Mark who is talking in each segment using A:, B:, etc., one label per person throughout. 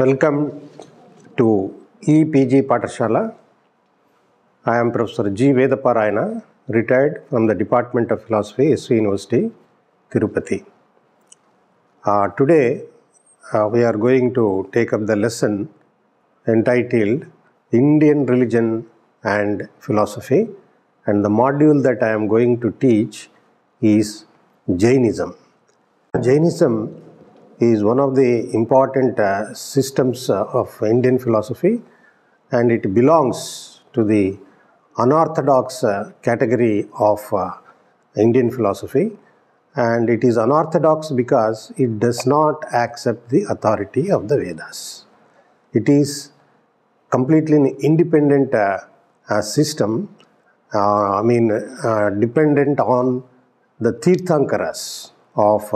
A: Welcome to EPG e Pathshala I'm professor G Vedaparayana retired from the department of philosophy SV university Tirupati today we're going to take up the lesson entitled Indian religion and philosophy and the module that I'm going to teach is Jainism Jainism is one of the important uh, systems uh, of Indian philosophy and it belongs to the unorthodox uh, category of uh, Indian philosophy and it is unorthodox because it does not accept the authority of the Vedas. It is completely an independent uh, uh, system, I mean dependent on the Tirthankaras of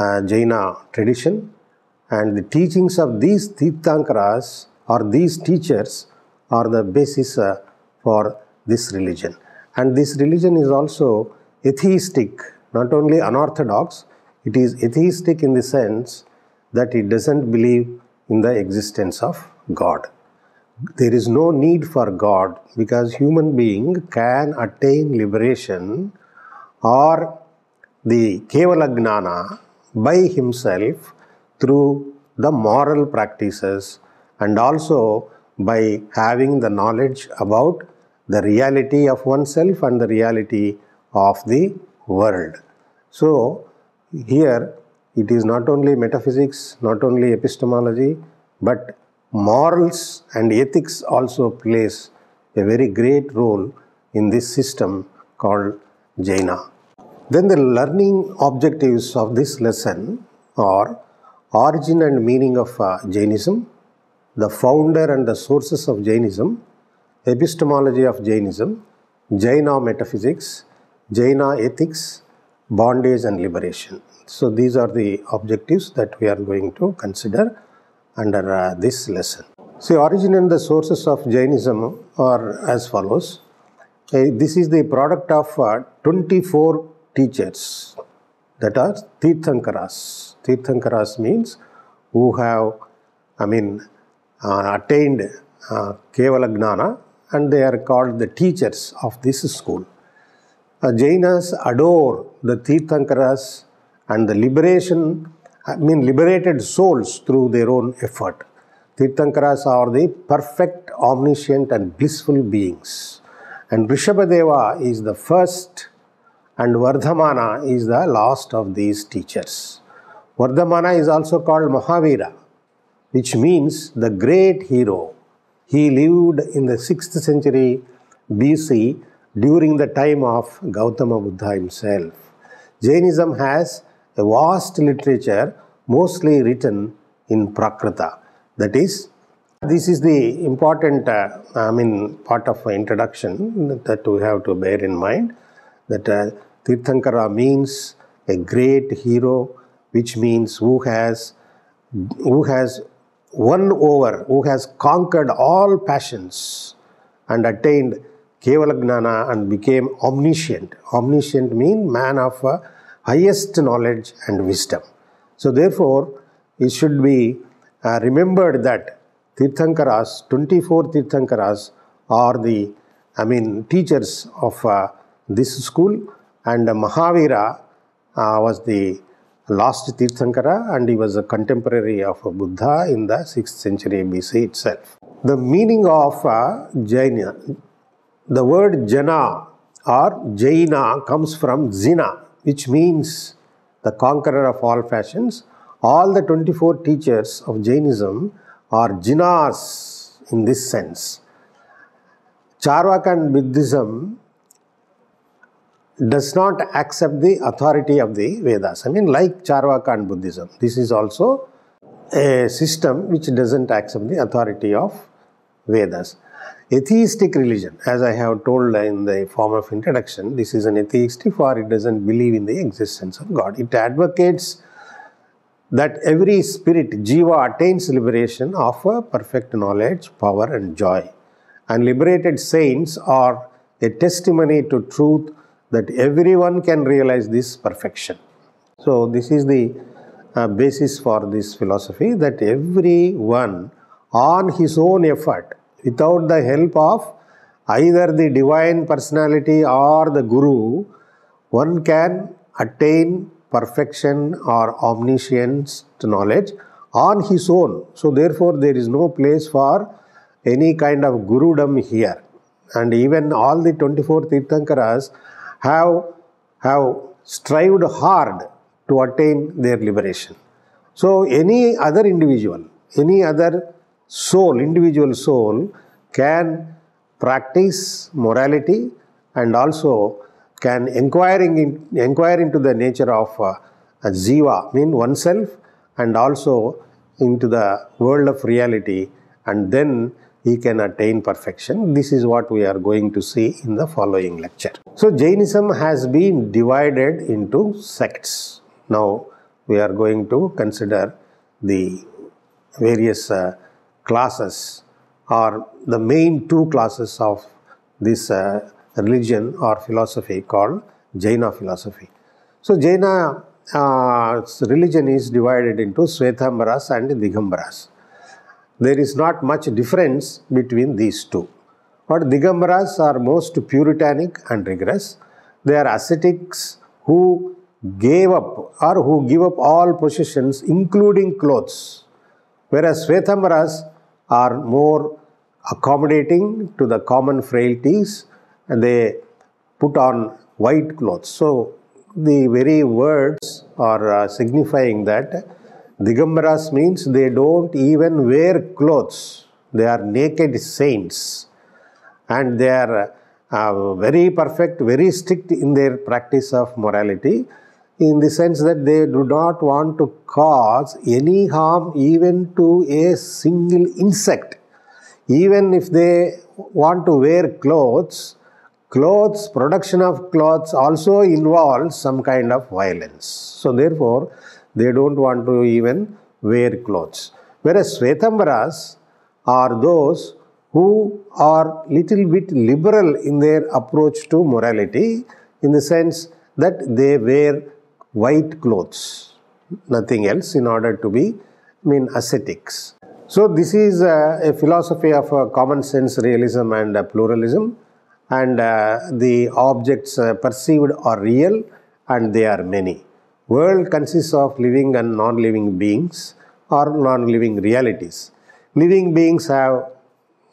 A: Jaina tradition. And the teachings of these Tirthankaras or these teachers are the basis uh, for this religion. And this religion is also atheistic, not only unorthodox, it is atheistic in the sense that it doesn't believe in the existence of God. There is no need for God because human being can attain liberation or the kewalagnana by himself through the moral practices and also by having the knowledge about the reality of oneself and the reality of the world. So, here it is not only metaphysics, not only epistemology, but morals and ethics also plays a very great role in this system called Jaina. Then the learning objectives of this lesson are origin and meaning of uh, Jainism, the founder and the sources of Jainism, epistemology of Jainism, Jaina metaphysics, Jaina ethics, bondage and liberation. So these are the objectives that we are going to consider under uh, this lesson. See, origin and the sources of Jainism are as follows. Uh, this is the product of uh, 24 teachers that are Tirthankaras. Tirthankaras means who have, I mean, uh, attained uh, Kevala Gnana and they are called the teachers of this school. Uh, Jainas adore the Tirthankaras and the liberation, I mean, liberated souls through their own effort. Tirthankaras are the perfect, omniscient, and blissful beings. And Rishabhadeva is the first and Vardhamana is the last of these teachers. Vardhamana is also called Mahavira, which means the great hero. He lived in the 6th century BC during the time of Gautama Buddha himself. Jainism has a vast literature mostly written in Prakrita. That is, this is the important, uh, I mean, part of introduction that we have to bear in mind that uh, Tirthankara means a great hero, which means who has who has won over, who has conquered all passions and attained Kevala and became omniscient. Omniscient means man of uh, highest knowledge and wisdom. So therefore, it should be uh, remembered that Tirthankaras, 24 Tirthankaras are the, I mean, teachers of uh, this school and Mahavira uh, was the last Tirthankara and he was a contemporary of Buddha in the 6th century BC itself. The meaning of uh, Jaina, the word Jana or Jaina comes from Zina which means the conqueror of all fashions. All the 24 teachers of Jainism are Jinas in this sense. Charvaka and Buddhism does not accept the authority of the Vedas. I mean, like Charvaka and Buddhism, this is also a system which doesn't accept the authority of Vedas. Atheistic religion, as I have told in the form of introduction, this is an atheistic for it doesn't believe in the existence of God. It advocates that every spirit, jiva, attains liberation of a perfect knowledge, power, and joy. And liberated saints are a testimony to truth that everyone can realize this perfection. So, this is the uh, basis for this philosophy that everyone on his own effort without the help of either the divine personality or the guru, one can attain perfection or omniscience knowledge on his own. So, therefore, there is no place for any kind of gurudom here. And even all the 24 Tirthankaras have, have strived hard to attain their liberation. So, any other individual, any other soul, individual soul, can practice morality and also can inquiring in, inquire into the nature of uh, jiva, mean oneself, and also into the world of reality, and then he can attain perfection. This is what we are going to see in the following lecture. So Jainism has been divided into sects. Now we are going to consider the various uh, classes or the main two classes of this uh, religion or philosophy called Jaina philosophy. So Jaina uh, religion is divided into Svetambaras and Digambaras there is not much difference between these two. But Digambaras are most puritanic and rigorous. They are ascetics who gave up or who give up all possessions including clothes. Whereas Svetambaras are more accommodating to the common frailties and they put on white clothes. So, the very words are uh, signifying that Digambaras means they don't even wear clothes. They are naked saints and they are uh, very perfect, very strict in their practice of morality in the sense that they do not want to cause any harm even to a single insect. Even if they want to wear clothes, clothes, production of clothes also involves some kind of violence. So, therefore, they don't want to even wear clothes. Whereas Svetamvaras are those who are little bit liberal in their approach to morality in the sense that they wear white clothes, nothing else in order to be, I mean, ascetics. So this is a, a philosophy of a uh, common sense realism and uh, pluralism and uh, the objects uh, perceived are real and they are many. World consists of living and non-living beings or non-living realities. Living beings have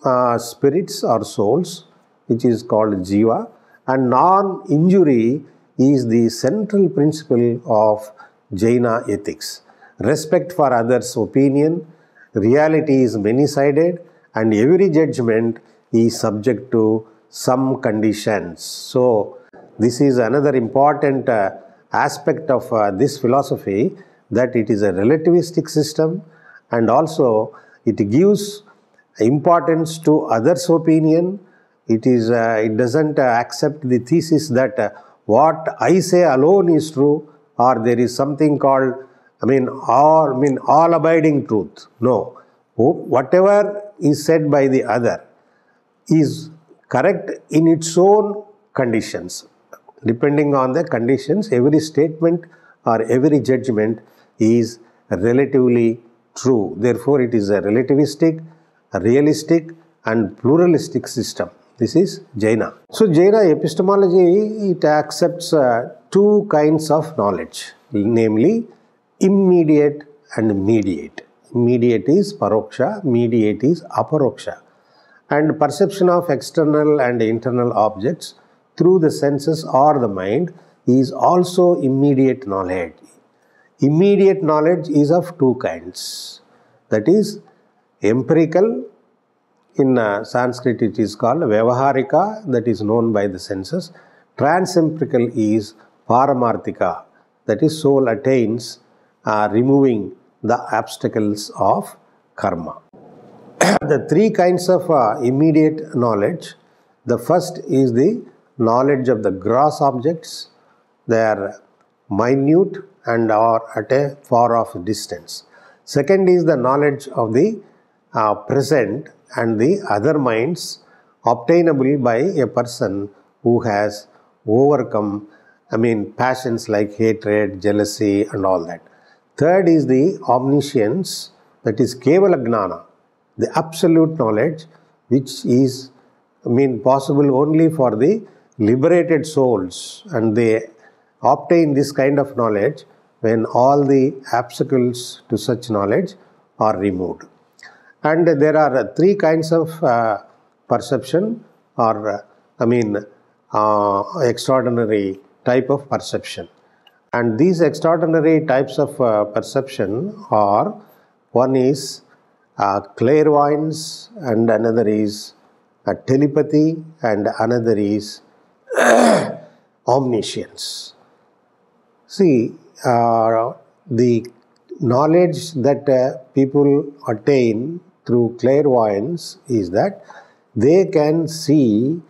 A: uh, spirits or souls, which is called jiva, and non-injury is the central principle of Jaina ethics. Respect for others' opinion, reality is many-sided, and every judgment is subject to some conditions. So, this is another important uh, aspect of uh, this philosophy that it is a relativistic system and also it gives importance to others' opinion. It is uh, it doesn't uh, accept the thesis that uh, what I say alone is true or there is something called I mean all I mean all abiding truth. No, whatever is said by the other is correct in its own conditions depending on the conditions, every statement or every judgment is relatively true. Therefore, it is a relativistic, realistic and pluralistic system. This is Jaina. So, Jaina epistemology, it accepts uh, two kinds of knowledge, namely immediate and mediate. Mediate is paroksha, mediate is aparoksha. And perception of external and internal objects through the senses or the mind is also immediate knowledge. Immediate knowledge is of two kinds that is, empirical, in uh, Sanskrit it is called Vyavaharika, that is known by the senses. Transempirical is Paramarthika, that is, soul attains uh, removing the obstacles of karma. the three kinds of uh, immediate knowledge the first is the knowledge of the gross objects, they are minute and are at a far off distance. Second is the knowledge of the uh, present and the other minds obtainable by a person who has overcome, I mean, passions like hatred, jealousy, and all that. Third is the omniscience, that is Kevala Gnana, the absolute knowledge, which is, I mean, possible only for the liberated souls and they obtain this kind of knowledge when all the obstacles to such knowledge are removed. And there are three kinds of uh, perception or uh, I mean uh, extraordinary type of perception. And these extraordinary types of uh, perception are one is uh, clairvoyance and another is uh, telepathy and another is omniscience. See, uh, the knowledge that uh, people attain through clairvoyance is that they can see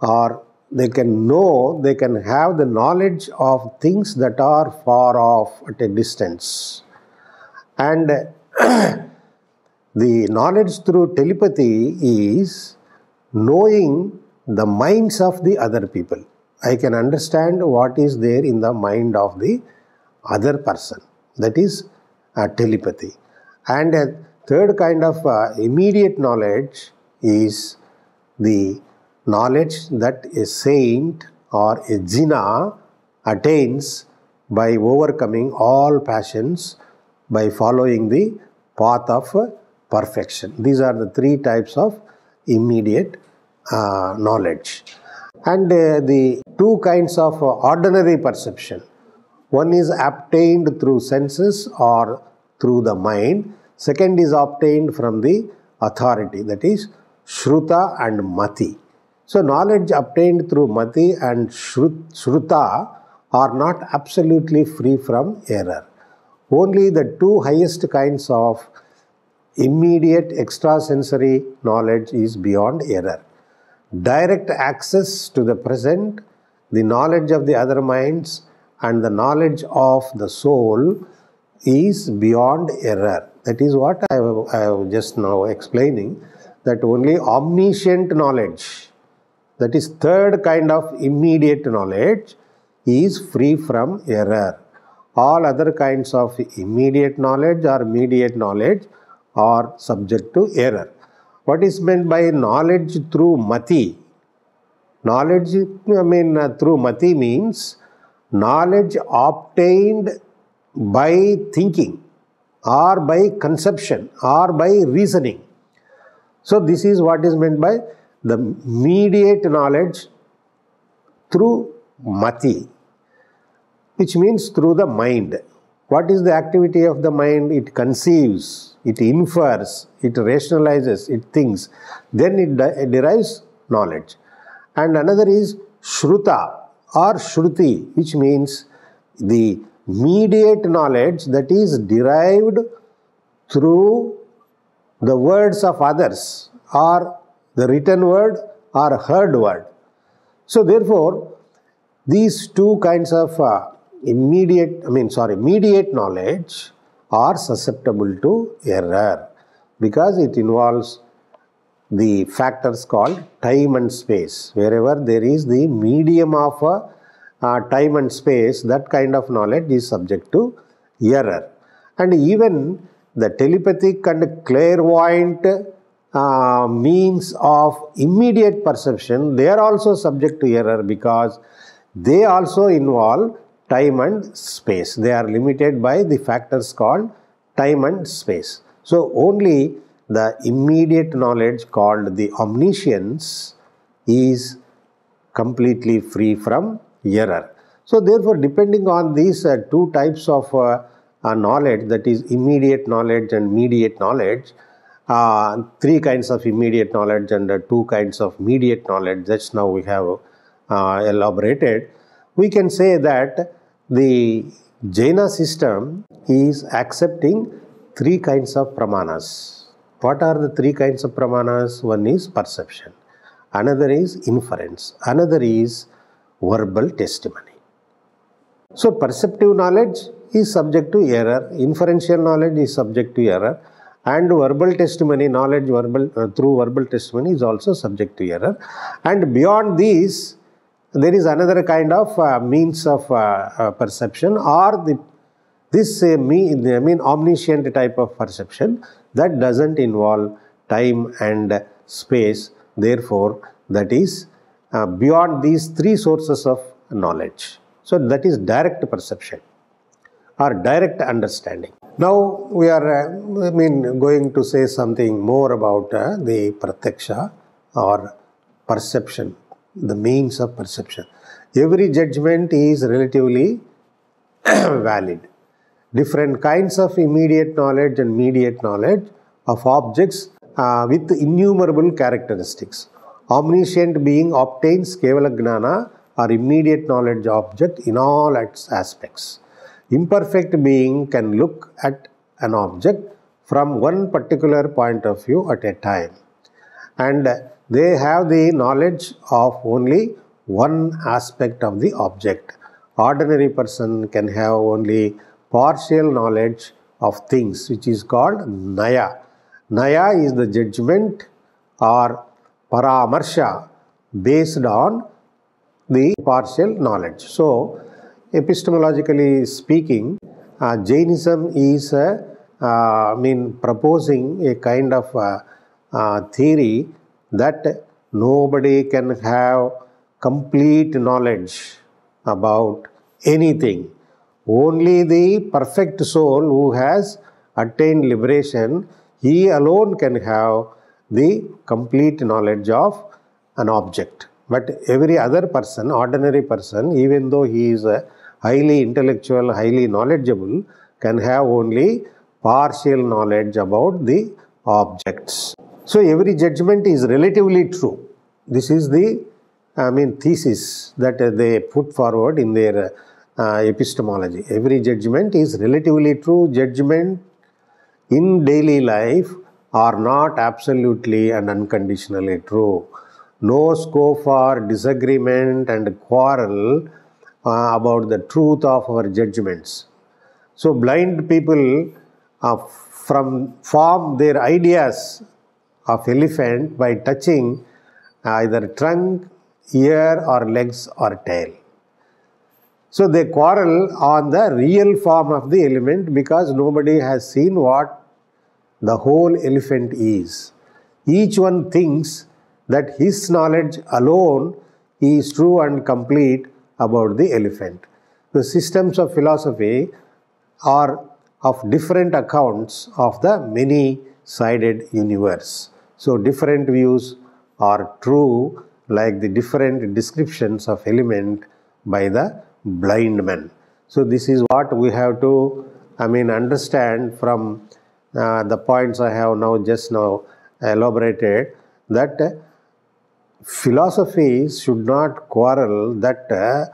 A: or they can know, they can have the knowledge of things that are far off at a distance. And the knowledge through telepathy is knowing the minds of the other people. I can understand what is there in the mind of the other person. That is uh, telepathy. And a third kind of uh, immediate knowledge is the knowledge that a saint or a jina attains by overcoming all passions by following the path of perfection. These are the three types of immediate uh, knowledge. And uh, the two kinds of uh, ordinary perception one is obtained through senses or through the mind, second is obtained from the authority, that is, Shruta and Mati. So, knowledge obtained through Mati and Shruta are not absolutely free from error. Only the two highest kinds of immediate extrasensory knowledge is beyond error direct access to the present, the knowledge of the other minds, and the knowledge of the soul is beyond error. That is what I am just now explaining that only omniscient knowledge, that is, third kind of immediate knowledge, is free from error. All other kinds of immediate knowledge or mediate knowledge are subject to error what is meant by knowledge through mati? Knowledge, I mean, uh, through mati means knowledge obtained by thinking or by conception or by reasoning. So, this is what is meant by the mediate knowledge through mati, which means through the mind. What is the activity of the mind? It conceives, it infers, it rationalizes, it thinks. Then it, de- it derives knowledge. And another is Shruta or Shruti, which means the mediate knowledge that is derived through the words of others or the written word or heard word. So, therefore, these two kinds of uh, immediate, I mean, sorry, mediate knowledge are susceptible to error because it involves the factors called time and space. Wherever there is the medium of a, uh, time and space, that kind of knowledge is subject to error. And even the telepathic and clairvoyant uh, means of immediate perception, they are also subject to error because they also involve time and space. They are limited by the factors called time and space. So, only the immediate knowledge called the omniscience is completely free from error. So, therefore, depending on these uh, two types of uh, uh, knowledge that is immediate knowledge and mediate knowledge, uh, three kinds of immediate knowledge and uh, two kinds of mediate knowledge, that's now we have uh, elaborated, we can say that the Jaina system is accepting three kinds of pramanas. What are the three kinds of pramanas? One is perception, another is inference, another is verbal testimony. So, perceptive knowledge is subject to error, inferential knowledge is subject to error, and verbal testimony, knowledge verbal, uh, through verbal testimony is also subject to error. And beyond these, there is another kind of uh, means of uh, uh perception or the this uh, me, I mean omniscient type of perception that doesn't involve time and space therefore that is uh, beyond these three sources of knowledge so that is direct perception or direct understanding now we are uh, i mean going to say something more about the pratyaksha or perception the means of perception. Every judgment is relatively valid. Different kinds of immediate knowledge and mediate knowledge of objects uh, with innumerable characteristics. Omniscient being obtains Kevala Gnana or immediate knowledge object in all its aspects. Imperfect being can look at an object from one particular point of view at a time. And they have the knowledge of only one aspect of the object. Ordinary person can have only partial knowledge of things which is called Naya. Naya is the judgment or paramarsha based on the partial knowledge. So, epistemologically speaking, uh, Jainism is, uh, uh, I mean, proposing a kind of uh, uh, theory that nobody can have complete knowledge about anything. Only the perfect soul who has attained liberation, he alone can have the complete knowledge of an object. But every other person, ordinary person, even though he is highly intellectual, highly knowledgeable, can have only partial knowledge about the objects. So every judgment is relatively true. This is the, I mean, thesis that they put forward in their uh, epistemology. Every judgment is relatively true. Judgment in daily life are not absolutely and unconditionally true. No scope for disagreement and quarrel uh, about the truth of our judgments. So blind people uh, from form their ideas of elephant by touching uh, either trunk, ear or legs or tail. So they quarrel on the real form of the elephant because nobody has seen what the whole elephant is. Each one thinks that his knowledge alone is true and complete about the elephant. The systems of philosophy are of different accounts of the many sided universe. So, different views are true like the different descriptions of element by the blind man. So, this is what we have to I mean understand from uh, the points I have now just now elaborated that philosophies uh, philosophy should not quarrel that uh,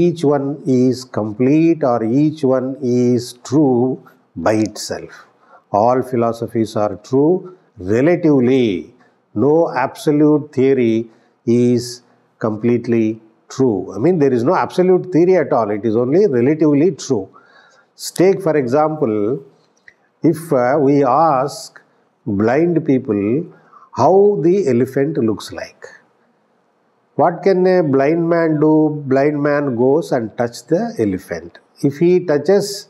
A: each one is complete or each one is true by itself all philosophies are true relatively. No absolute theory is completely true. I mean, there is no absolute theory at all, it is only relatively true. Take, for example, if uh, we ask blind people how the elephant looks like, what can a blind man do? Blind man goes and touch the elephant. If he touches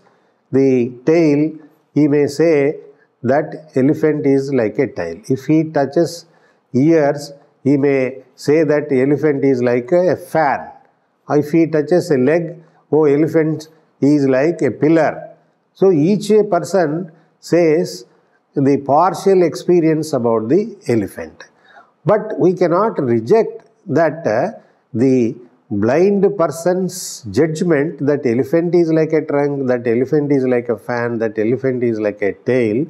A: the tail, he may say that elephant is like a tile. If he touches ears, he may say that elephant is like a fan. If he touches a leg, oh elephant is like a pillar. So each person says the partial experience about the elephant. But we cannot reject that uh, the blind person's judgment that elephant is like a trunk, that elephant is like a fan, that elephant is like a tail,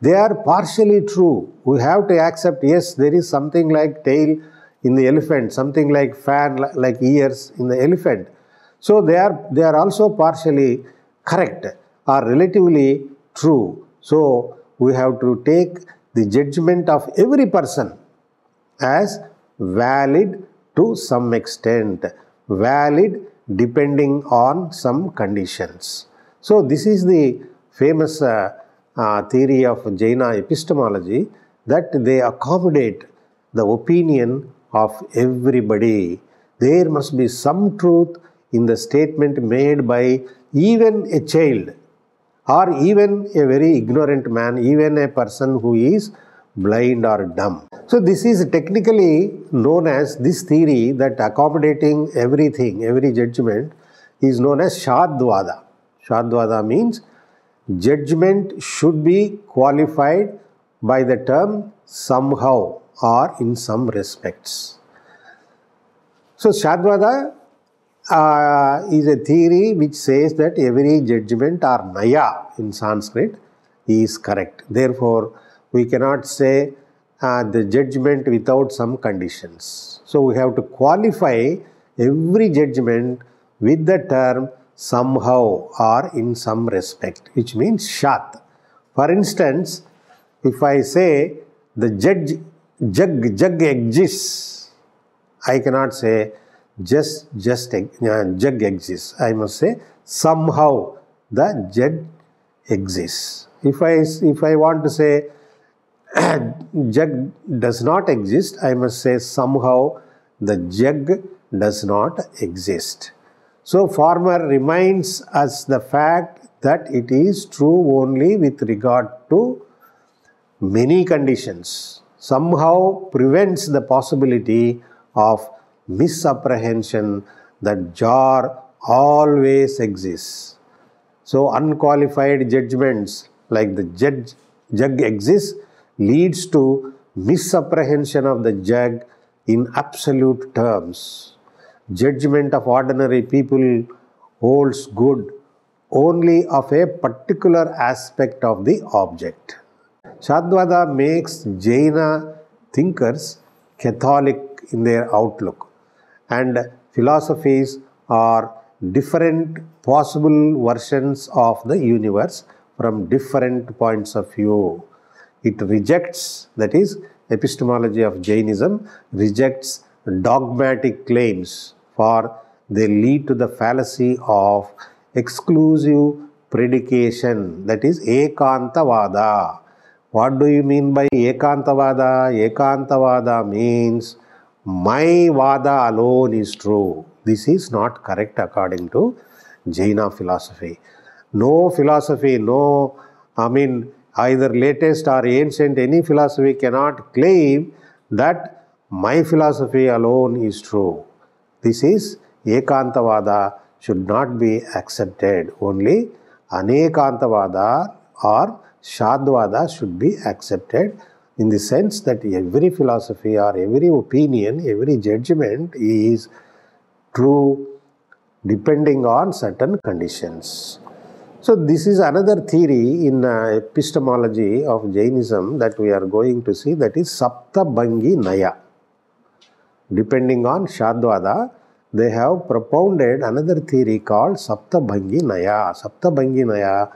A: they are partially true. We have to accept, yes, there is something like tail in the elephant, something like fan, like ears in the elephant. So they are, they are also partially correct or relatively true. So we have to take the judgment of every person as valid to some extent valid depending on some conditions. So, this is the famous uh, uh, theory of Jaina epistemology that they accommodate the opinion of everybody. There must be some truth in the statement made by even a child or even a very ignorant man, even a person who is blind or dumb. So this is technically known as this theory that accommodating everything, every judgment is known as Shadvada. Shadvada means judgment should be qualified by the term somehow or in some respects. So Shadvada uh, is a theory which says that every judgment or naya in Sanskrit is correct. Therefore, we cannot say uh, the judgment without some conditions. So we have to qualify every judgment with the term somehow or in some respect, which means shat. For instance, if I say the judge, jug, jug exists, I cannot say just, just, uh, jug exists. I must say somehow the jug exists. If I, if I want to say jag does not exist, I must say somehow the jag does not exist. So, former reminds us the fact that it is true only with regard to many conditions, somehow prevents the possibility of misapprehension that jar always exists. So, unqualified judgments like the judge, jug exists leads to misapprehension of the jag in absolute terms. Judgment of ordinary people holds good only of a particular aspect of the object. Shadwada makes Jaina thinkers Catholic in their outlook, and philosophies are different possible versions of the universe from different points of view. It rejects, that is, epistemology of Jainism rejects dogmatic claims for they lead to the fallacy of exclusive predication, that is, ekantavada. What do you mean by ekantavada? Ekantavada means my vada alone is true. This is not correct according to Jaina philosophy. No philosophy, no, I mean, either latest or ancient, any philosophy cannot claim that my philosophy alone is true. This is Ekantavada should not be accepted. Only Anekantavada or Shadvada should be accepted in the sense that every philosophy or every opinion, every judgment is true depending on certain conditions. So, this is another theory in uh, epistemology of Jainism that we are going to see that is Saptabangi Naya. Depending on Shadwada, they have propounded another theory called Saptabangi Naya. Saptabangi Naya,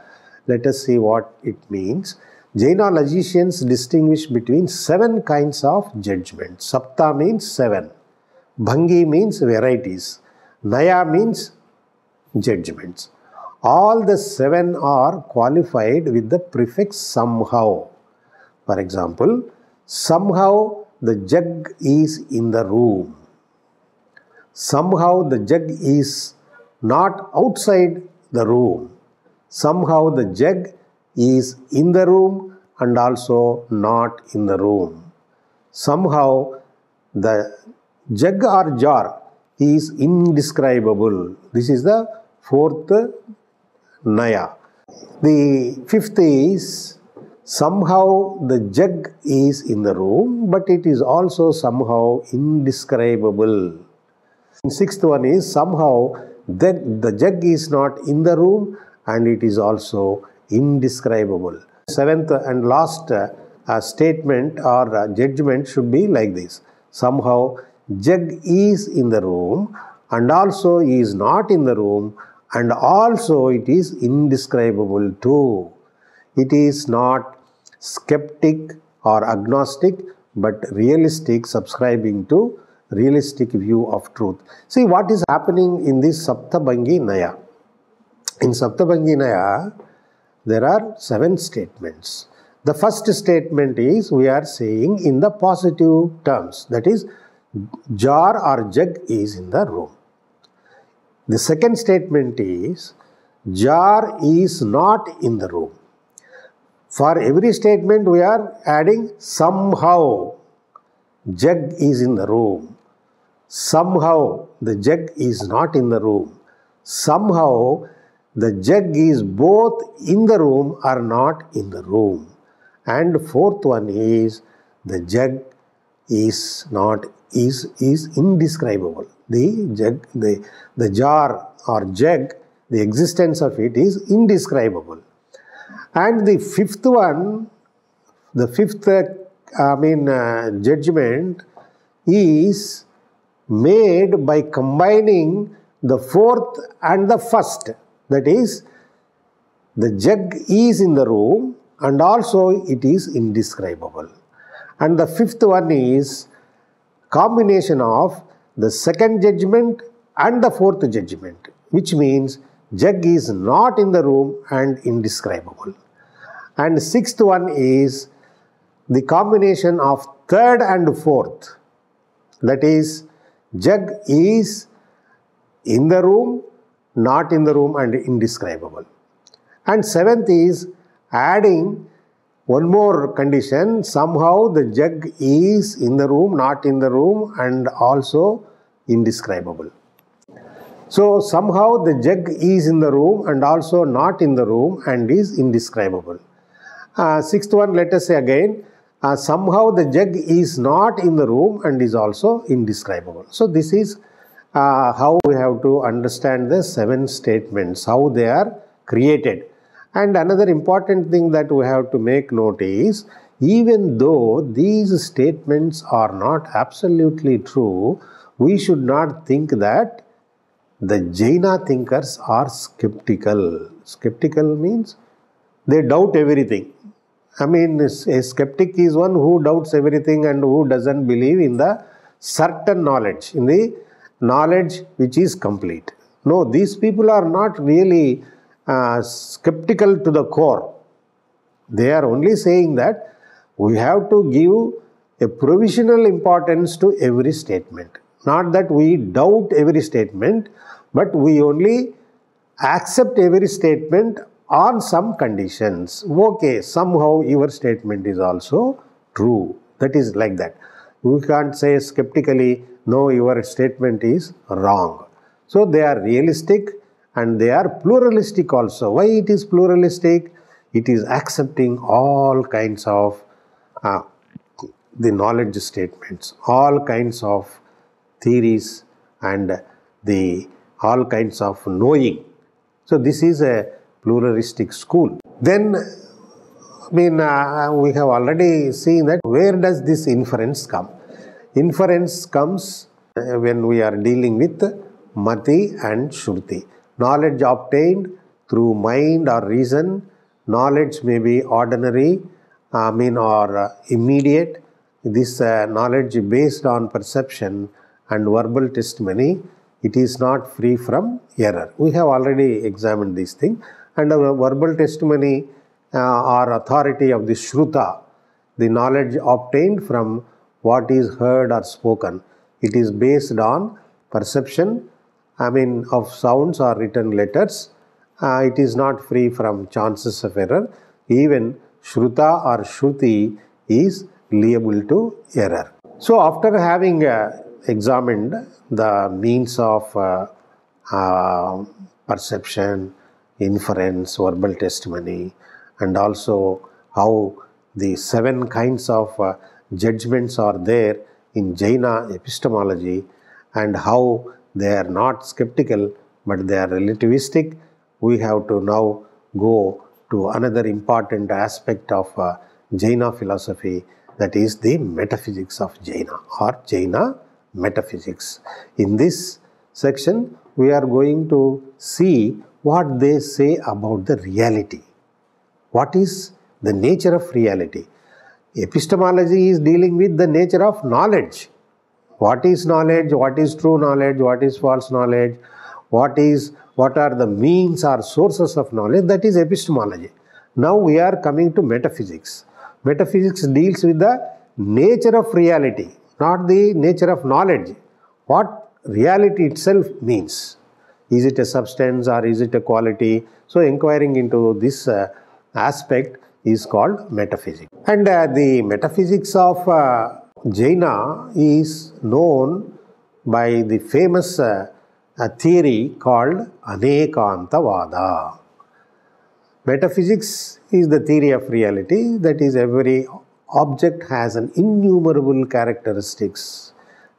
A: let us see what it means. Jaina logicians distinguish between seven kinds of judgment. Sapta means seven, Bangi means varieties, Naya means judgments all the seven are qualified with the prefix somehow. For example, somehow the jug is in the room. Somehow the jug is not outside the room. Somehow the jug is in the room and also not in the room. Somehow the jug or jar is indescribable. This is the fourth Naya. The fifth is somehow the jug is in the room, but it is also somehow indescribable. And sixth one is somehow that the jug is not in the room and it is also indescribable. Seventh and last uh, statement or uh, judgment should be like this. Somehow jug is in the room and also is not in the room and also it is indescribable too. It is not skeptic or agnostic but realistic, subscribing to realistic view of truth. See what is happening in this Saptabangi Naya. In Saptabangi Naya, there are seven statements. The first statement is we are saying in the positive terms, that is, jar or jug is in the room. The second statement is jar is not in the room. For every statement we are adding somehow. Jug is in the room. Somehow the jug is not in the room. Somehow the jug is both in the room or not in the room. And fourth one is the jug is not is is indescribable the, jug, the, the jar or jug, the existence of it is indescribable. And the fifth one, the fifth, uh, I mean, uh, judgment is made by combining the fourth and the first. That is, the jug is in the room and also it is indescribable. And the fifth one is combination of the second judgment and the fourth judgment, which means Jug is not in the room and indescribable. And sixth one is the combination of third and fourth. That is, Jug is in the room, not in the room and indescribable. And seventh is adding one more condition, somehow the jug is in the room, not in the room and also indescribable. So somehow the jug is in the room and also not in the room and is indescribable. Uh, sixth one, let us say again, uh, somehow the jug is not in the room and is also indescribable. So this is uh, how we have to understand the seven statements, how they are created. And another important thing that we have to make note is, even though these statements are not absolutely true, we should not think that the Jaina thinkers are skeptical. Skeptical means they doubt everything. I mean, a skeptic is one who doubts everything and who doesn't believe in the certain knowledge, in the knowledge which is complete. No, these people are not really uh, skeptical to the core. They are only saying that we have to give a provisional importance to every statement. Not that we doubt every statement, but we only accept every statement on some conditions. Okay, somehow your statement is also true. That is like that. We can't say skeptically, no, your statement is wrong. So they are realistic and they are pluralistic also. Why it is pluralistic? It is accepting all kinds of uh, the knowledge statements, all kinds of theories and the all kinds of knowing. So this is a pluralistic school. Then I mean uh, we have already seen that where does this inference come? Inference comes uh, when we are dealing with mati and shruti. Knowledge obtained through mind or reason. Knowledge may be ordinary, I mean, or uh, immediate. This uh, knowledge based on perception and verbal testimony, it is not free from error. We have already examined this thing. And our verbal testimony uh, or authority of the Shruta, the knowledge obtained from what is heard or spoken, it is based on perception, I mean, of sounds or written letters. Uh, it is not free from chances of error. Even Shruta or Shruti is liable to error. So, after having uh, examined the means of uh, uh, perception, inference, verbal testimony, and also how the seven kinds of uh, judgments are there in Jaina epistemology and how they are not skeptical but they are relativistic. We have to now go to another important aspect of uh, Jaina philosophy that is the metaphysics of Jaina or Jaina metaphysics. In this section, we are going to see what they say about the reality. What is the nature of reality? Epistemology is dealing with the nature of knowledge. What is knowledge? What is true knowledge? What is false knowledge? What is what are the means or sources of knowledge? That is epistemology. Now we are coming to metaphysics. Metaphysics deals with the nature of reality not the nature of knowledge. What reality itself means. Is it a substance or is it a quality? So, inquiring into this uh, aspect is called metaphysics. And uh, the metaphysics of uh, Jaina is known by the famous uh, theory called Anekantavada. Metaphysics is the theory of reality, that is, every object has an innumerable characteristics,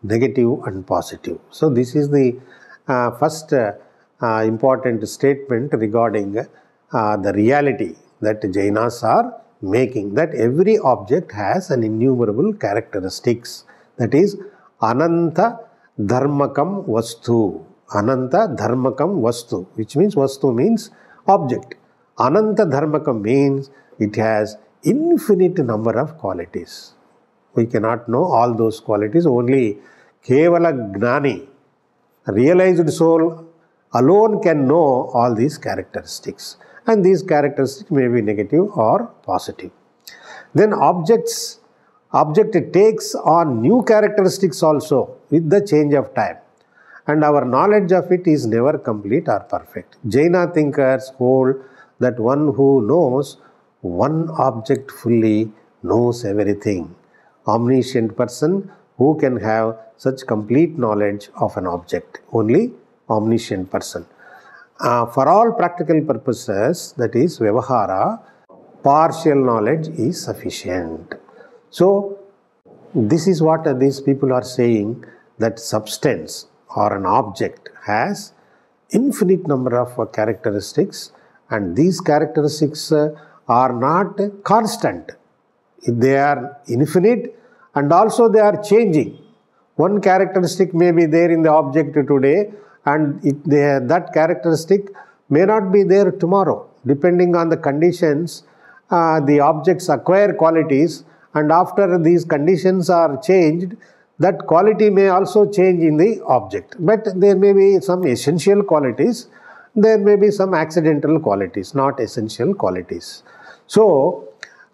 A: negative and positive. So this is the uh, first uh, uh, important statement regarding uh, the reality that Jainas are making that every object has an innumerable characteristics that is ananta dharmakam vastu ananta dharmakam vastu which means vastu means object ananta dharmakam means it has infinite number of qualities. We cannot know all those qualities, only Kevala Gnani, realized soul alone can know all these characteristics. And these characteristics may be negative or positive. Then objects, object takes on new characteristics also with the change of time. And our knowledge of it is never complete or perfect. Jaina thinkers hold that one who knows one object fully knows everything. Omniscient person who can have such complete knowledge of an object, only omniscient person. Uh, for all practical purposes, that is Vyavahara, partial knowledge is sufficient. So, this is what these people are saying that substance or an object has infinite number of characteristics and these characteristics uh, are not constant. They are infinite and also they are changing. One characteristic may be there in the object today and they, that characteristic may not be there tomorrow. Depending on the conditions, uh, the objects acquire qualities and after these conditions are changed, that quality may also change in the object. But there may be some essential qualities, there may be some accidental qualities, not essential qualities. So,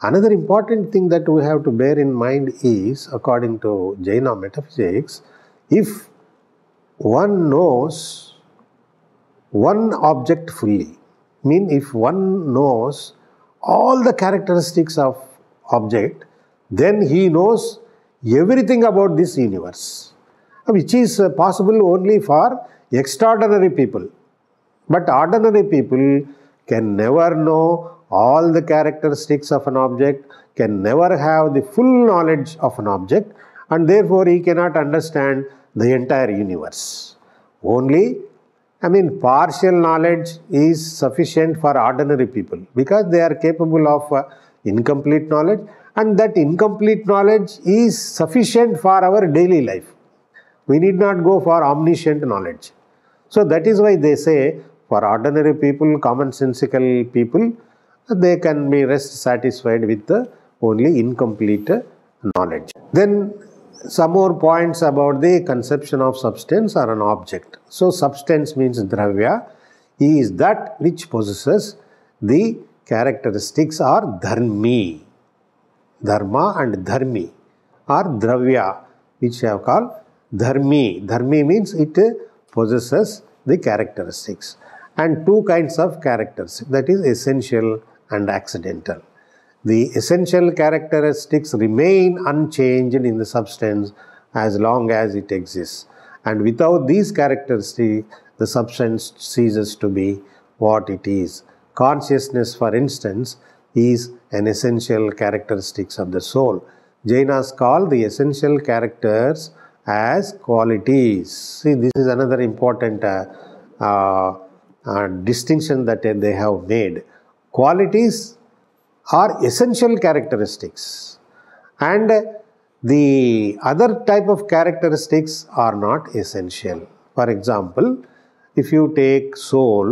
A: another important thing that we have to bear in mind is, according to Jaina metaphysics, if one knows one object fully, mean if one knows all the characteristics of object, then he knows everything about this universe, which is possible only for extraordinary people. But ordinary people can never know all the characteristics of an object, can never have the full knowledge of an object and therefore he cannot understand the entire universe. Only, I mean, partial knowledge is sufficient for ordinary people because they are capable of uh, incomplete knowledge and that incomplete knowledge is sufficient for our daily life. We need not go for omniscient knowledge. So that is why they say for ordinary people, commonsensical people, they can be rest satisfied with the only incomplete knowledge. Then some more points about the conception of substance or an object. So substance means dravya is that which possesses the characteristics or dharmi, dharma and dharmi or dravya which I have called dharmi. Dharmi means it possesses the characteristics and two kinds of characteristics that is essential and accidental. The essential characteristics remain unchanged in the substance as long as it exists. And without these characteristics, the substance ceases to be what it is. Consciousness, for instance, is an essential characteristics of the soul. Jainas call the essential characters as qualities. See, this is another important uh, uh, distinction that they have made qualities are essential characteristics and the other type of characteristics are not essential. For example, if you take soul,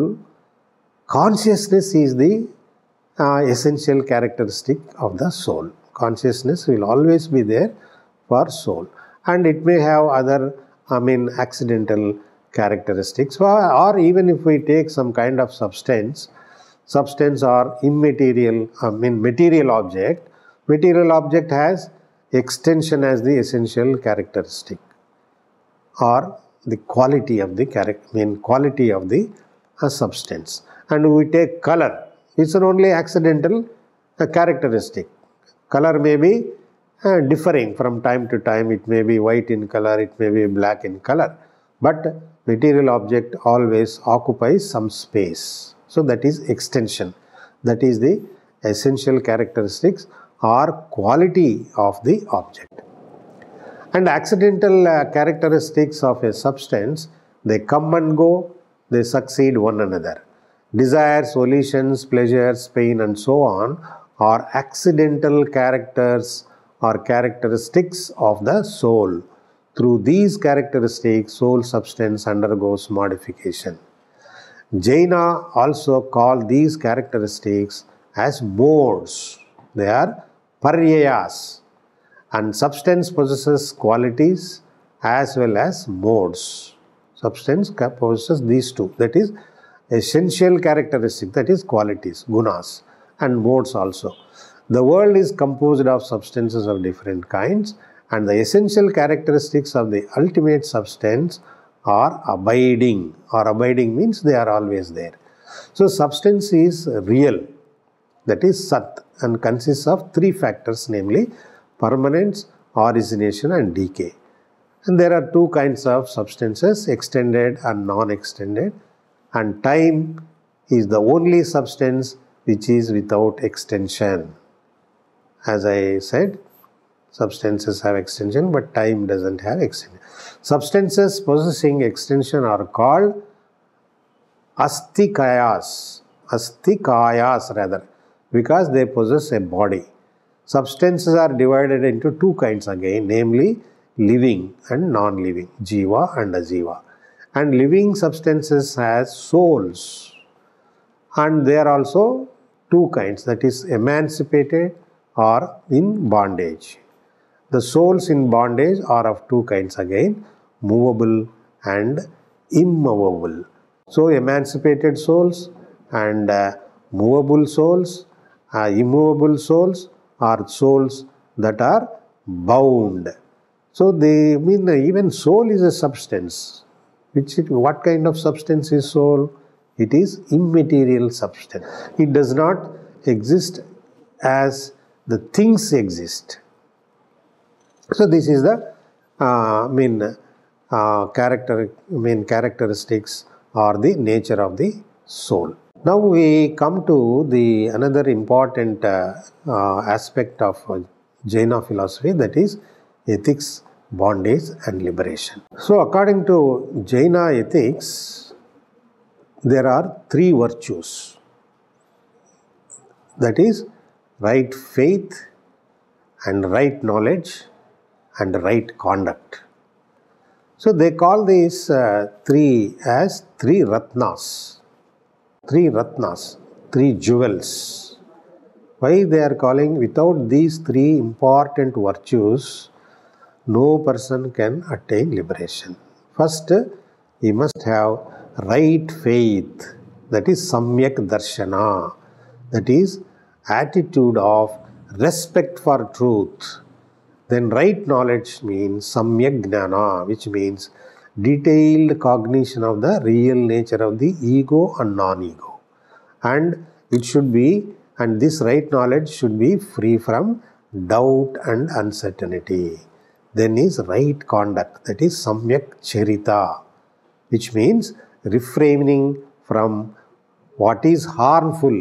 A: consciousness is the uh, essential characteristic of the soul. Consciousness will always be there for soul and it may have other, I mean, accidental characteristics or, or even if we take some kind of substance, substance or immaterial, I mean material object, material object has extension as the essential characteristic or the quality of the character, I mean quality of the uh, substance. And we take color, it's an only accidental uh, characteristic. Color may be uh, differing from time to time, it may be white in color, it may be black in color, but material object always occupies some space. So that is extension. That is the essential characteristics or quality of the object. And accidental uh, characteristics of a substance, they come and go, they succeed one another. Desires, volitions, pleasures, pain and so on are accidental characters or characteristics of the soul. Through these characteristics, soul substance undergoes modification. Jaina also call these characteristics as modes. They are paryayas and substance possesses qualities as well as modes. Substance possesses these two that is essential characteristic that is qualities, gunas and modes also. The world is composed of substances of different kinds and the essential characteristics of the ultimate substance are abiding, or abiding means they are always there. So, substance is real, that is Sat, and consists of three factors namely permanence, origination, and decay. And there are two kinds of substances extended and non extended, and time is the only substance which is without extension. As I said, substances have extension, but time doesn't have extension. Substances possessing extension are called astikayas, asthikayas rather, because they possess a body. Substances are divided into two kinds again, namely living and non-living, jiva and ajiva. And living substances has souls. And they are also two kinds, that is emancipated or in bondage. The souls in bondage are of two kinds again movable and immovable. So, emancipated souls and uh, movable souls, uh, immovable souls are souls that are bound. So, they mean even soul is a substance. Which it, what kind of substance is soul? It is immaterial substance. It does not exist as the things exist. So this is the uh, uh, character main characteristics or the nature of the soul. Now we come to the another important uh, uh aspect of uh, Jaina philosophy that is ethics, bondage and liberation. So according to Jaina ethics, there are three virtues that is right faith and right knowledge and right conduct. So they call these uh, three as three ratnas, three ratnas, three jewels. Why they are calling without these three important virtues, no person can attain liberation. First, he must have right faith, that is samyak darshana, that is attitude of respect for truth then right knowledge means samyak jnana, which means detailed cognition of the real nature of the ego and non-ego. And it should be, and this right knowledge should be free from doubt and uncertainty. Then is right conduct, that is samyak charita, which means refraining from what is harmful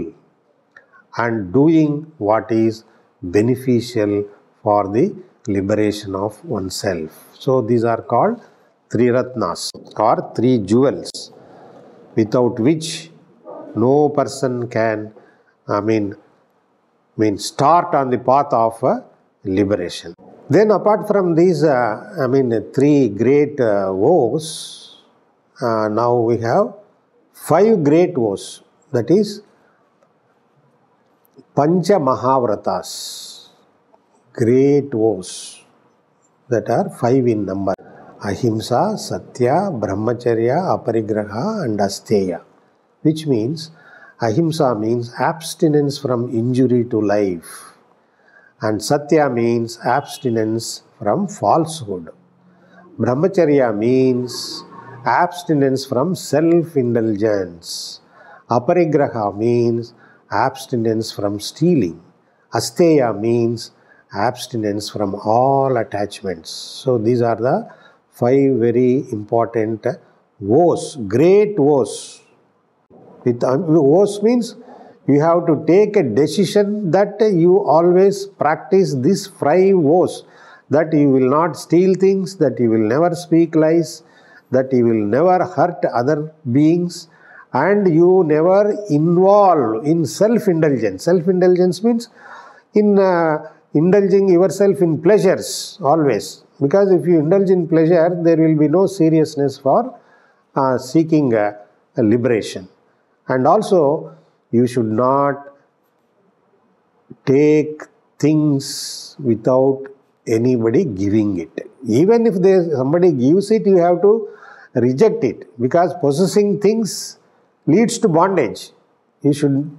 A: and doing what is beneficial for the liberation of oneself. So these are called three ratnas or three jewels without which no person can, I mean, mean start on the path of uh, liberation. Then apart from these, uh, I mean, three great uh, woes, uh, now we have five great woes, that is, Pancha Mahavratas great vows that are five in number Ahimsa, Satya, Brahmacharya, Aparigraha, and Asteya, which means Ahimsa means abstinence from injury to life, and Satya means abstinence from falsehood. Brahmacharya means abstinence from self indulgence. Aparigraha means abstinence from stealing. Asteya means abstinence from all attachments. So, these are the five very important woes, great woes. With, uh, woes means you have to take a decision that you always practice these five woes that you will not steal things, that you will never speak lies, that you will never hurt other beings, and you never involve in self indulgence. Self indulgence means in uh, indulging yourself in pleasures always. Because if you indulge in pleasure, there will be no seriousness for uh, seeking a liberation. And also, you should not take things without anybody giving it. Even if there, somebody gives it, you have to reject it because possessing things leads to bondage. You should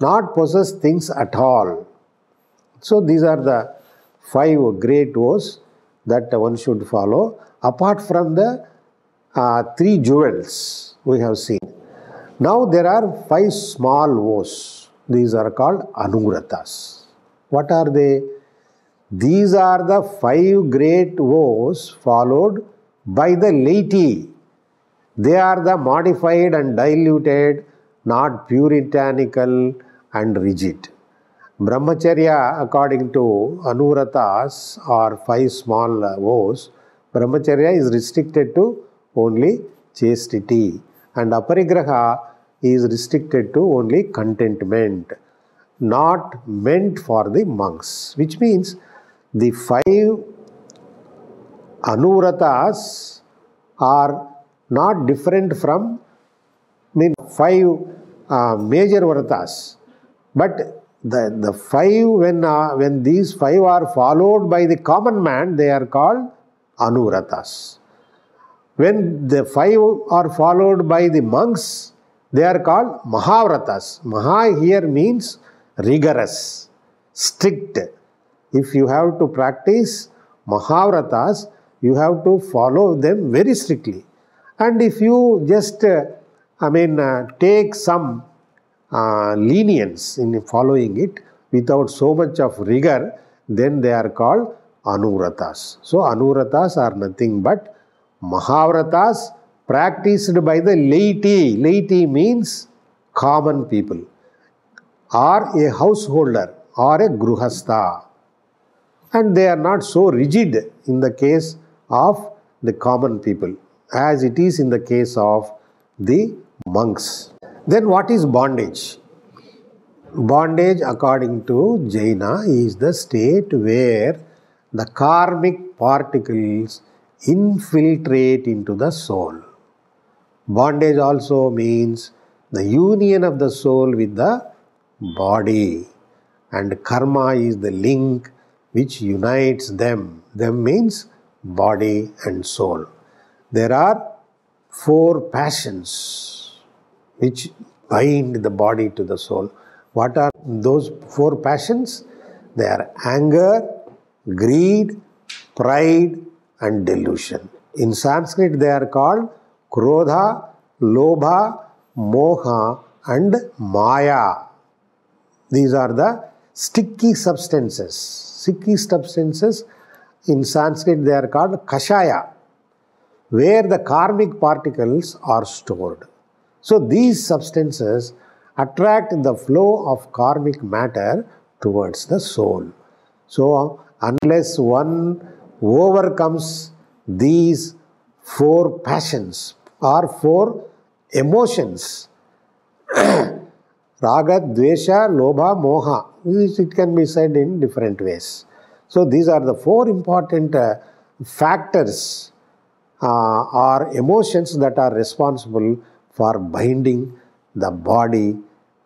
A: not possess things at all. So, these are the five great O's that one should follow apart from the uh, three jewels we have seen. Now, there are five small O's. These are called Anuratas. What are they? These are the five great O's followed by the laity. They are the modified and diluted, not puritanical and rigid. Brahmacharya, according to Anuratas or five small vows, Brahmacharya is restricted to only chastity and Aparigraha is restricted to only contentment, not meant for the monks, which means the five Anuratas are not different from mean, five uh, major Vratas, but the, the five, when, uh, when these five are followed by the common man, they are called Anuratas. When the five are followed by the monks, they are called Mahavratas. Maha here means rigorous, strict. If you have to practice Mahavratas, you have to follow them very strictly. And if you just, uh, I mean, uh, take some uh, lenience in following it without so much of rigor, then they are called Anuratas. So, Anuratas are nothing but Mahavratas practiced by the laity. Laity means common people or a householder or a Gruhastha. And they are not so rigid in the case of the common people as it is in the case of the monks. Then what is bondage? Bondage, according to Jaina, is the state where the karmic particles infiltrate into the soul. Bondage also means the union of the soul with the body, and karma is the link which unites them. Them means body and soul. There are four passions which bind the body to the soul. What are those four passions? They are anger, greed, pride, and delusion. In Sanskrit, they are called krodha, lobha, moha, and maya. These are the sticky substances. Sticky substances in Sanskrit, they are called kashaya, where the karmic particles are stored. So, these substances attract the flow of karmic matter towards the soul. So, unless one overcomes these four passions or four emotions, raga, dvesha, lobha, moha, it can be said in different ways. So, these are the four important uh, factors uh, or emotions that are responsible for binding the body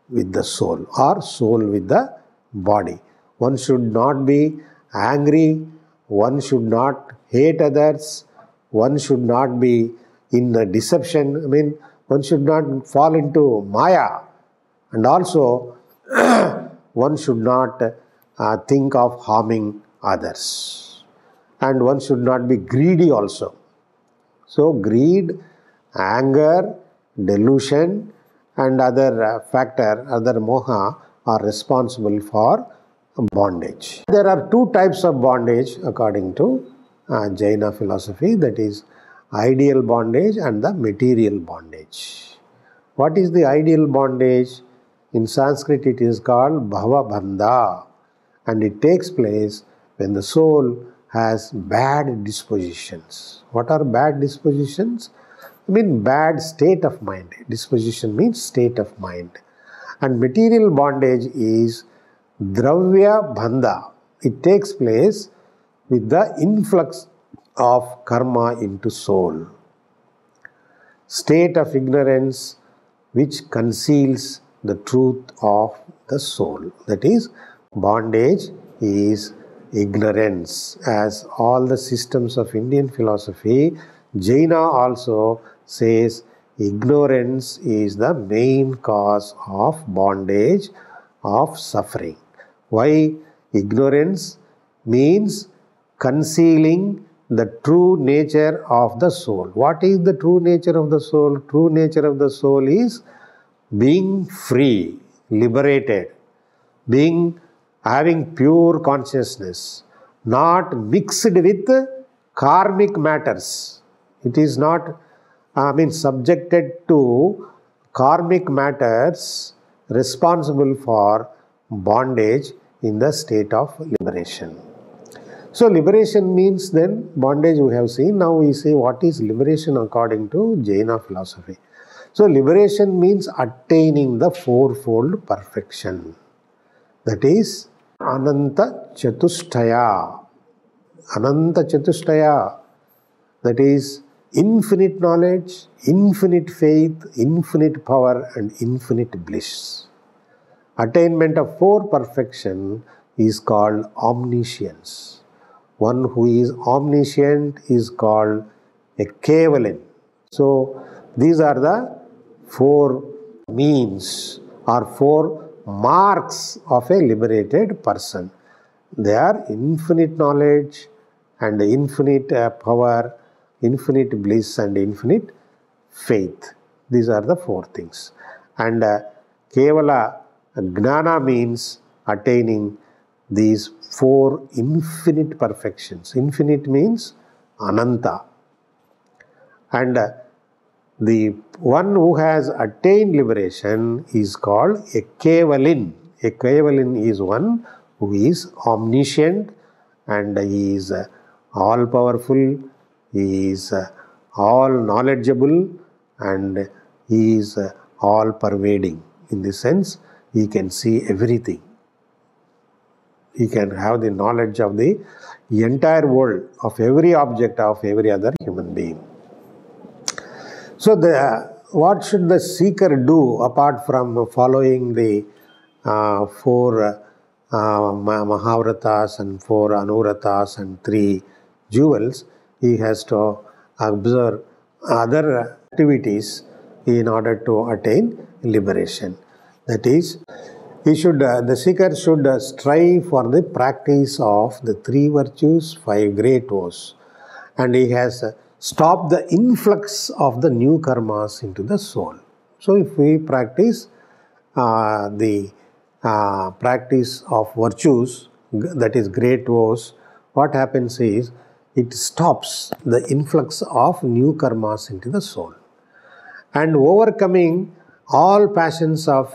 A: with the soul or soul with the body. One should not be angry, one should not hate others, one should not be in a deception. I mean, one should not fall into Maya, and also one should not uh, think of harming others, and one should not be greedy also. So, greed, anger, delusion and other uh, factor, other moha are responsible for bondage. There are two types of bondage according to uh, Jaina philosophy that is ideal bondage and the material bondage. What is the ideal bondage? In Sanskrit it is called bhava bandha and it takes place when the soul has bad dispositions. What are bad dispositions? mean bad state of mind. Disposition means state of mind. And material bondage is dravya bandha. It takes place with the influx of karma into soul. State of ignorance which conceals the truth of the soul. That is, bondage is ignorance. As all the systems of Indian philosophy, Jaina also says ignorance is the main cause of bondage, of suffering. Why? Ignorance means concealing the true nature of the soul. What is the true nature of the soul? True nature of the soul is being free, liberated, being having pure consciousness, not mixed with karmic matters. It is not I mean subjected to karmic matters responsible for bondage in the state of liberation. So liberation means then bondage we have seen. Now we see what is liberation according to Jaina philosophy. So liberation means attaining the fourfold perfection. That is Ananta Chatushtaya. Ananta Chatushtaya. That is infinite knowledge, infinite faith, infinite power, and infinite bliss. Attainment of four perfection is called omniscience. One who is omniscient is called a Kevalin. So, these are the four means or four marks of a liberated person. They are infinite knowledge and infinite uh, power infinite bliss and infinite faith. These are the four things. And uh, Kevala Gnana means attaining these four infinite perfections. Infinite means Ananta. And uh, the one who has attained liberation is called a Kevalin. A Kevalin is one who is omniscient and he is uh, all powerful he is uh, all knowledgeable and He is uh, all pervading. In this sense, He can see everything. He can have the knowledge of the entire world, of every object, of every other human being. So, the, uh, what should the seeker do apart from following the uh, four uh, Mahavratas and four Anuratas and three jewels? he has to observe other activities in order to attain liberation. That is, he should, uh, the seeker should uh, strive for the practice of the three virtues, five great vows, and he has uh, stopped the influx of the new karmas into the soul. So, if we practice uh, the uh, practice of virtues, that is great vows, what happens is it stops the influx of new karmas into the soul. And overcoming all passions of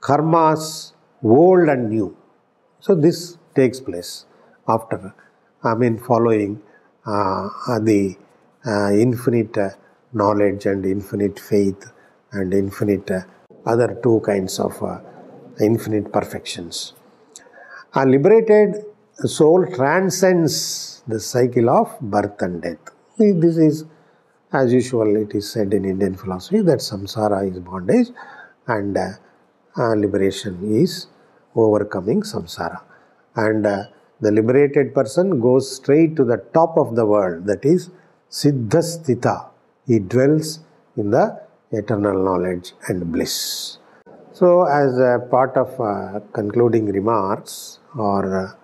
A: karmas, old and new. So, this takes place after, I mean, following uh, uh the uh, infinite uh, knowledge and infinite faith and infinite uh, other two kinds of uh, infinite perfections. A liberated soul transcends the cycle of birth and death. This is, as usual, it is said in Indian philosophy that samsara is bondage and uh, uh, liberation is overcoming samsara. And uh, the liberated person goes straight to the top of the world, that is Siddhasthita. He dwells in the eternal knowledge and bliss. So, as a part of uh, concluding remarks or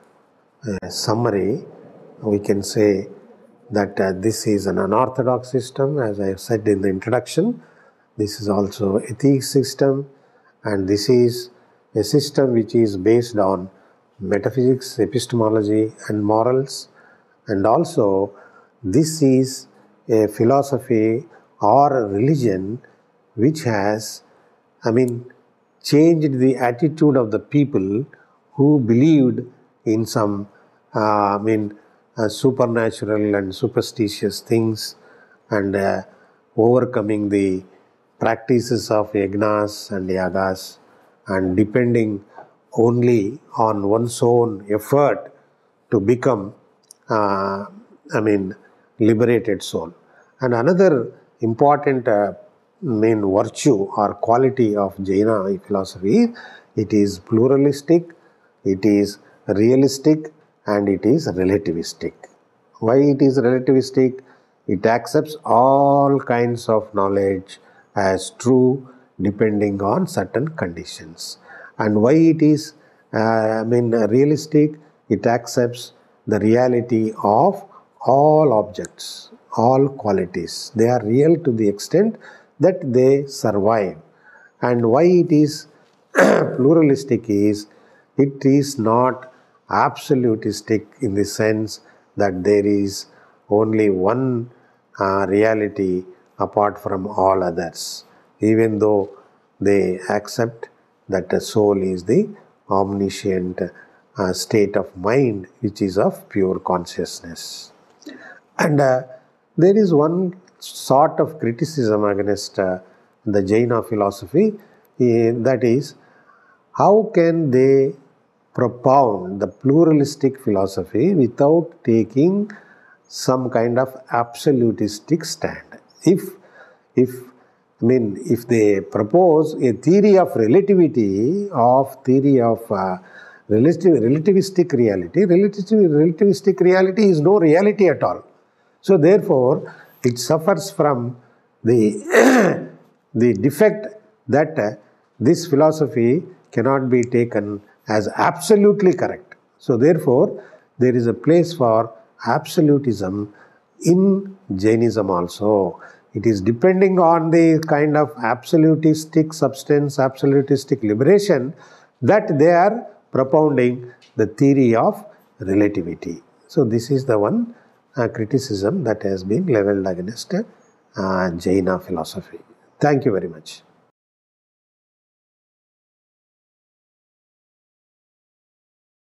A: uh, summary, we can say that uh, this is an unorthodox system as I have said in the introduction. This is also a theistic system and this is a system which is based on metaphysics, epistemology and morals and also this is a philosophy or a religion which has I mean changed the attitude of the people who believed in some uh, I mean uh, supernatural and superstitious things and uh, overcoming the practices of yagnas and yagas and depending only on one's own effort to become, uh, I mean, liberated soul. And another important uh, main virtue or quality of Jaina philosophy, it is pluralistic, it is realistic, and it is relativistic. Why it is relativistic? It accepts all kinds of knowledge as true depending on certain conditions. And why it is, uh, I mean, realistic? It accepts the reality of all objects, all qualities. They are real to the extent that they survive. And why it is pluralistic is it is not absolutistic in the sense that there is only one uh, reality apart from all others, even though they accept that the soul is the omniscient uh, state of mind which is of pure consciousness. And uh, there is one sort of criticism against uh, the Jaina philosophy eh, that is, how can they propound the pluralistic philosophy without taking some kind of absolutistic stand. If, if I mean, if they propose a theory of relativity, of theory of uh, relativ relativistic reality, relativ relativistic reality is no reality at all. So therefore, it suffers from the, the defect that uh, this philosophy cannot be taken as absolutely correct. So, therefore, there is a place for absolutism in Jainism also. It is depending on the kind of absolutistic substance, absolutistic liberation that they are propounding the theory of relativity. So, this is the one uh, criticism that has been leveled against uh, Jaina philosophy. Thank you very much.